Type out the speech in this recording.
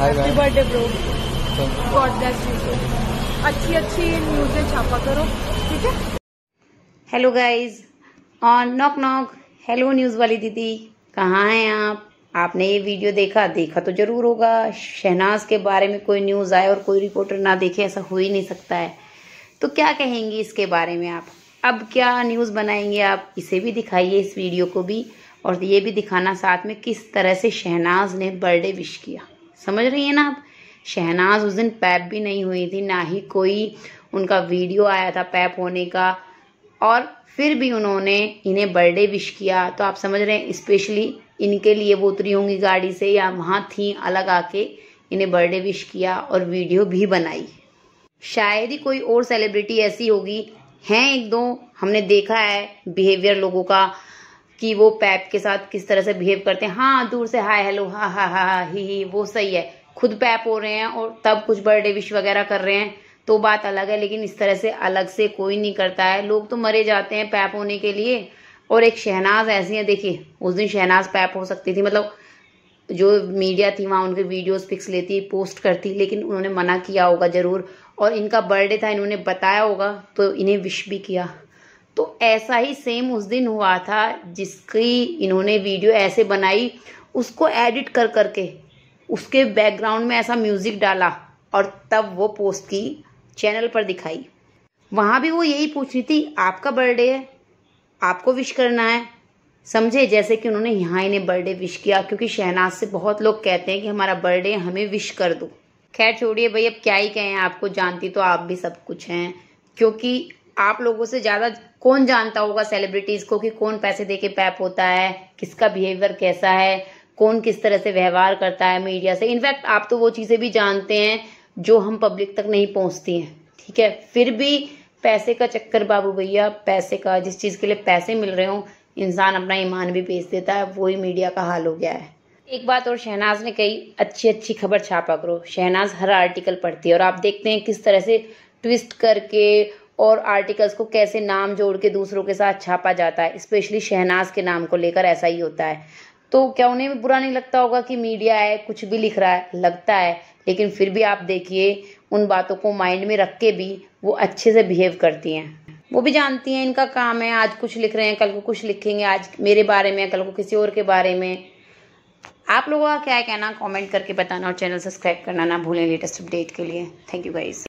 happy birthday bro god bless you अच्छी अच्छी न्यूज़ें छापा करो ठीक है hello guys on knock knock hello news वाली दीदी कहाँ हैं आप आपने ये वीडियो देखा देखा तो जरूर होगा शहनाज के बारे में कोई न्यूज़ आए और कोई रिपोर्टर ना देखे ऐसा हो ही नहीं सकता है तो क्या कहेंगी इसके बारे में आप अब क्या न्यूज़ बनाएंगे आप इसे भी दिखाइए इस वीडियो को भी और ये भी दिखाना साथ में किस तरह से शहनाज ने बर्थडे विश किया समझ रही है ना आप शहनाज उस दिन पैप भी नहीं हुई थी ना ही कोई उनका वीडियो आया था पैप होने का और फिर भी उन्होंने इन्हें बर्थडे विश किया तो आप समझ रहे हैं स्पेशली इनके लिए वो उतरी होंगी गाड़ी से या वहाँ थी अलग आके इन्हें बर्थडे विश किया और वीडियो भी बनाई शायद ही कोई और सेलिब्रिटी ऐसी होगी हैं एक दो हमने देखा है बिहेवियर लोगों का कि वो पैप के साथ किस तरह से बिहेव करते हैं हाँ दूर से हाय हेलो हा हा हा हा ही ही वो सही है खुद पैप हो रहे हैं और तब कुछ बर्थडे विश वगैरह कर रहे हैं तो बात अलग है लेकिन इस तरह से अलग से कोई नहीं करता है लोग तो मरे जाते हैं पैप होने के लिए और एक शहनाज ऐसी है देखिए उस दिन शहनाज पैप हो सकती थी मतलब जो मीडिया थी वहाँ उनके वीडियोस पिक्स लेती पोस्ट करती लेकिन उन्होंने मना किया होगा ज़रूर और इनका बर्थडे था इन्होंने बताया होगा तो इन्हें विश भी किया तो ऐसा ही सेम उस दिन हुआ था जिसकी इन्होंने वीडियो ऐसे बनाई उसको एडिट कर करके उसके बैकग्राउंड में ऐसा म्यूज़िक डाला और तब वो पोस्ट की चैनल पर दिखाई वहां भी वो यही पूछ रही थी आपका बर्थडे है आपको विश करना है समझे जैसे कि उन्होंने यहाँ इन्हें बर्थडे विश किया क्योंकि शहनाज से बहुत लोग कहते हैं कि हमारा बर्थडे हमें विश कर दो खैर छोड़िए भाई अब क्या ही कहें आपको जानती तो आप भी सब कुछ हैं क्योंकि आप लोगों से ज्यादा कौन जानता होगा सेलिब्रिटीज को कि कौन पैसे दे के पैप होता है किसका बिहेवियर कैसा है कौन किस तरह से व्यवहार करता है मीडिया से इनफैक्ट आप तो वो चीजें भी जानते हैं जो हम पब्लिक तक नहीं पहुंचती हैं ठीक है फिर भी पैसे का चक्कर बाबू भैया पैसे का जिस चीज के लिए पैसे मिल रहे हो इंसान अपना ईमान भी बेच देता है वही मीडिया का हाल हो गया है एक बात और शहनाज ने कही अच्छी अच्छी खबर छापा करो शहनाज हर आर्टिकल पढ़ती है और आप देखते हैं किस तरह से ट्विस्ट करके और आर्टिकल्स को कैसे नाम जोड़ के दूसरों के साथ छापा जाता है स्पेशली शहनाज के नाम को लेकर ऐसा ही होता है तो क्या उन्हें भी बुरा नहीं लगता होगा कि मीडिया है कुछ भी लिख रहा है लगता है लेकिन फिर भी आप देखिए उन बातों को माइंड में रख के भी वो अच्छे से बिहेव करती हैं वो भी जानती हैं इनका काम है आज कुछ लिख रहे हैं कल को कुछ लिखेंगे आज मेरे बारे में कल को किसी और के बारे में आप लोगों का क्या है कहना कमेंट करके बताना और चैनल सब्सक्राइब करना ना भूलें लेटेस्ट अपडेट के लिए थैंक यू गाइस